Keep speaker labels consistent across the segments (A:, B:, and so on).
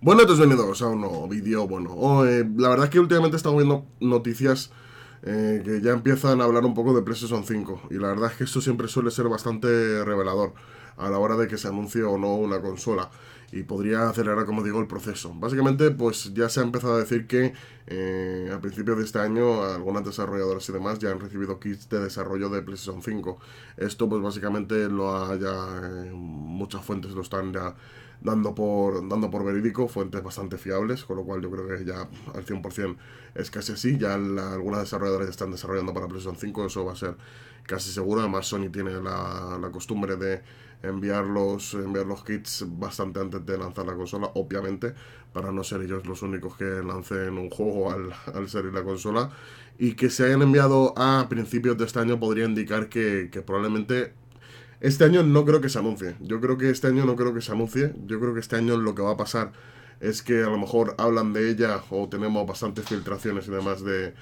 A: Bueno, entonces bienvenidos a un nuevo vídeo. Bueno, oh, eh, la verdad es que últimamente estamos viendo noticias eh, que ya empiezan a hablar un poco de PlayStation 5. Y la verdad es que esto siempre suele ser bastante revelador a la hora de que se anuncie o no una consola. Y podría acelerar, como digo, el proceso. Básicamente, pues ya se ha empezado a decir que eh, a principios de este año algunas desarrolladoras y demás ya han recibido kits de desarrollo de PlayStation 5. Esto, pues básicamente lo ha muchas fuentes lo están ya dando por, dando por verídico, fuentes bastante fiables, con lo cual yo creo que ya al 100% es casi así. Ya algunas desarrolladoras están desarrollando para PlayStation 5, eso va a ser casi seguro. Además, Sony tiene la, la costumbre de enviar los, enviar los kits bastante antes de lanzar la consola, obviamente, para no ser ellos los únicos que lancen un juego al, al salir la consola. Y que se hayan enviado a principios de este año podría indicar que probablemente este año no creo que se anuncie. Yo creo que este año no creo que se anuncie. Yo creo que este año lo que va a pasar es que a lo mejor hablan de ella o tenemos bastantes filtraciones y demás de,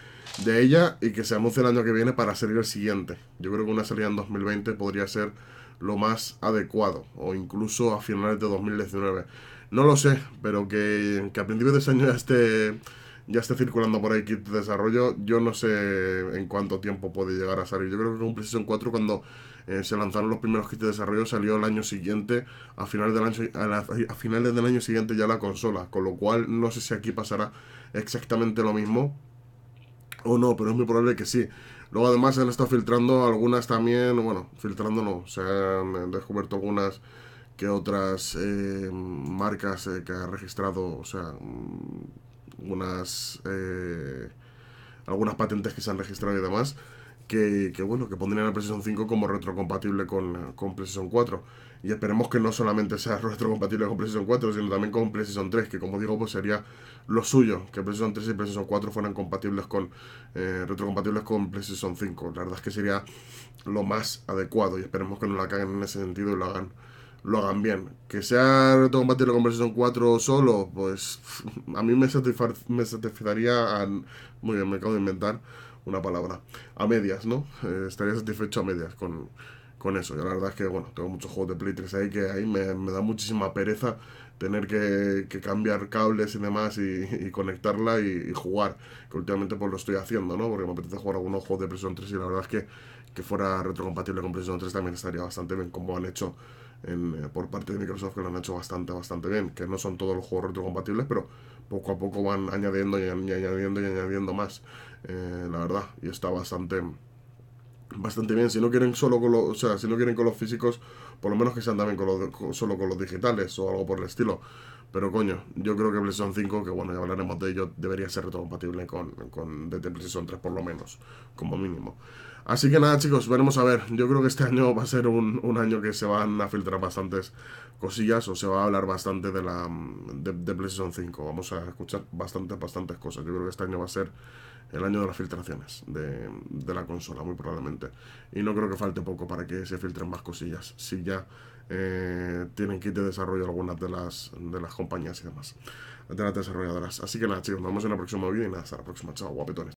A: ella y que se anuncie el año que viene para salir el siguiente. Yo creo que una salida en 2020 podría ser lo más adecuado o incluso a finales de 2019. No lo sé, pero que, que a principios de ese año ya esté ya esté circulando por ahí kit de desarrollo, yo no sé en cuánto tiempo puede llegar a salir. Yo creo que un PlayStation 4 cuando eh, se lanzaron los primeros kits de desarrollo salió el año siguiente, a finales, del año, a, finales año siguiente ya la consola, con lo cual no sé si aquí pasará exactamente lo mismo o no, pero es muy probable que sí. Luego además se han estado filtrando algunas también, bueno, filtrando no, se han eh, descubierto algunas que otras eh, marcas que ha registrado, o sea, mm, unas, eh, algunas patentes que se han registrado y demás, que, bueno, que pondrían a PlayStation 5 como retrocompatible con, con PlayStation 4. Y esperemos que no solamente sea retrocompatible con PlayStation 4, sino también con PlayStation 3, que como digo, pues sería lo suyo, que PlayStation 3 y PlayStation 4 fueran compatibles con, eh, retrocompatibles con PlayStation 5. La verdad es que sería lo más adecuado y esperemos que no la caguen en ese sentido y lo hagan lo hagan bien. Que sea Retrocompatible con y 4 solo, pues a mí me, me a, Muy bien, me acabo de inventar una palabra. A medias, ¿no? Eh, estaría satisfecho a medias con, con eso. yo la verdad es que, bueno, tengo muchos juegos de Play 3 ahí que ahí me, da muchísima pereza tener que, cambiar cables y demás y, conectarla y, jugar. Que últimamente pues lo estoy haciendo, ¿no? Porque me apetece jugar algunos juegos de presión 3 y la verdad es que que fuera retrocompatible con PlayStation 3 también estaría bastante bien como han hecho en, eh, por parte de Microsoft que lo han hecho bastante, bastante bien, que no son todos los juegos retrocompatibles, pero poco a poco van añadiendo y, añadiendo y añadiendo más, eh, la verdad, y está bastante, bastante bien. Si no quieren solo con los, o sea, si no quieren con los físicos, por lo menos que se también bien solo con los digitales o algo por el estilo. Pero coño, yo creo que PlayStation 5, que bueno, ya hablaremos de ello, debería ser retrocompatible con, con PlayStation 3 por lo menos, como mínimo. Así que nada chicos, veremos a ver. Yo creo que este año va a ser un, año que se van a filtrar bastantes cosillas o se va a hablar bastante de la de, PlayStation 5. Vamos a escuchar bastantes, bastantes cosas. Yo creo que este año va a ser el año de las filtraciones de, de la consola, muy probablemente. Y no creo que falte poco para que se filtren más cosillas. Si ya eh, tienen kit de desarrollo algunas de las, de las compañías y demás, de las desarrolladoras. Así que nada, chicos, nos vemos en la próxima vídeo y nada, hasta la próxima. Chao, guapetones.